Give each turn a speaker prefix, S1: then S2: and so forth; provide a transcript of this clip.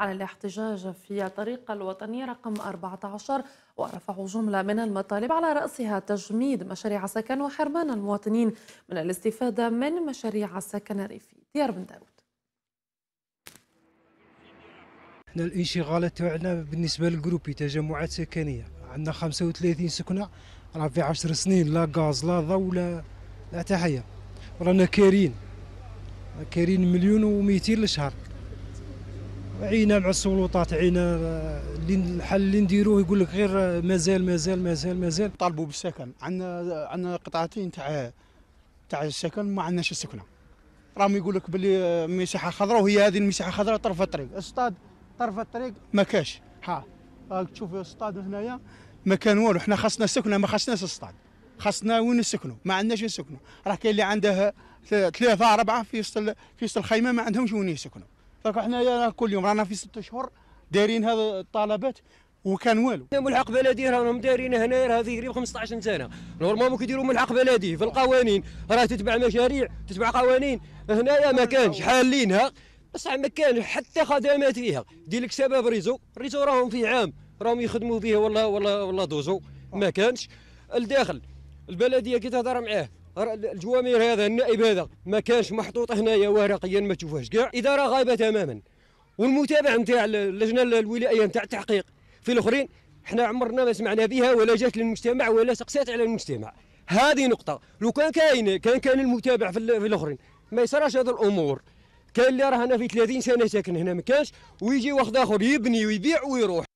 S1: على الاحتجاج في الطريقة الوطنية رقم 14 ورفعوا جملة من المطالب على رأسها تجميد مشاريع السكن وحرمان المواطنين من الاستفادة من مشاريع السكن الريفي ديار بن داود
S2: احنا الانشغالات تاعنا بالنسبه للجروبي تجمعات سكنيه عندنا 35 سكنه راه في 10 سنين لا غاز لا ضوء لا لا تحية رانا كارين كارين مليون و200 للشهر عينا مع السلطات عينا الحل اللي نديروه يقول لك غير مازال مازال مازال
S3: مازال طالبوا بالسكن عندنا عندنا قطعتين تاع تاع السكن ما عندناش السكنه راهم يقول لك باللي آه، مساحه خضراء وهي هذه المساحه خضراء طرف الطريق الصطاد طرف الطريق ما كاش ها راك تشوف الصطاد هنايا ما كان والو حنا خاصنا السكنه ما خاصناش الصطاد خاصنا وين نسكنوا ما عندناش نسكنوا راه كاين اللي عنده ثلاثه اربعه في وسط في وسط الخيمه ما عندهمش وين يسكنوا دونك حنايا كل يوم رانا في ست
S4: اشهر دايرين هذا الطلبات وكان والو ملحق نعم، بلدي راهم دايرين هنا راه قريب 15 سنه نورمالمون كيديروا ملحق بلدي في القوانين راه تتبع مشاريع تتبع قوانين هنايا ما كانش نعم. حالينها بصح ما كان حتى خدمات فيها دير لك سبب ريزو ريزو راهم في عام راهم يخدموا فيه والله والله والله دوزو ما آه. كانش الداخل البلديه كي تهضر معاه الجوامير هذا النائب هذا ما كانش محطوط هنايا ورقيا ما تشوفهاش كاع اداره غايبه تماما والمتابعه نتاع اللجنه الولائيه نتاع التحقيق في الاخرين احنا عمرنا ما سمعنا بها ولا جات للمجتمع ولا سقسات على المجتمع هذه نقطه لو كان كاين كان كان المتابع في, في الاخرين ما يصراش هذه الامور كان اللي راه هنا في 30 سنه ساكن هنا ما كانش ويجي واحد اخر يبني ويبيع ويروح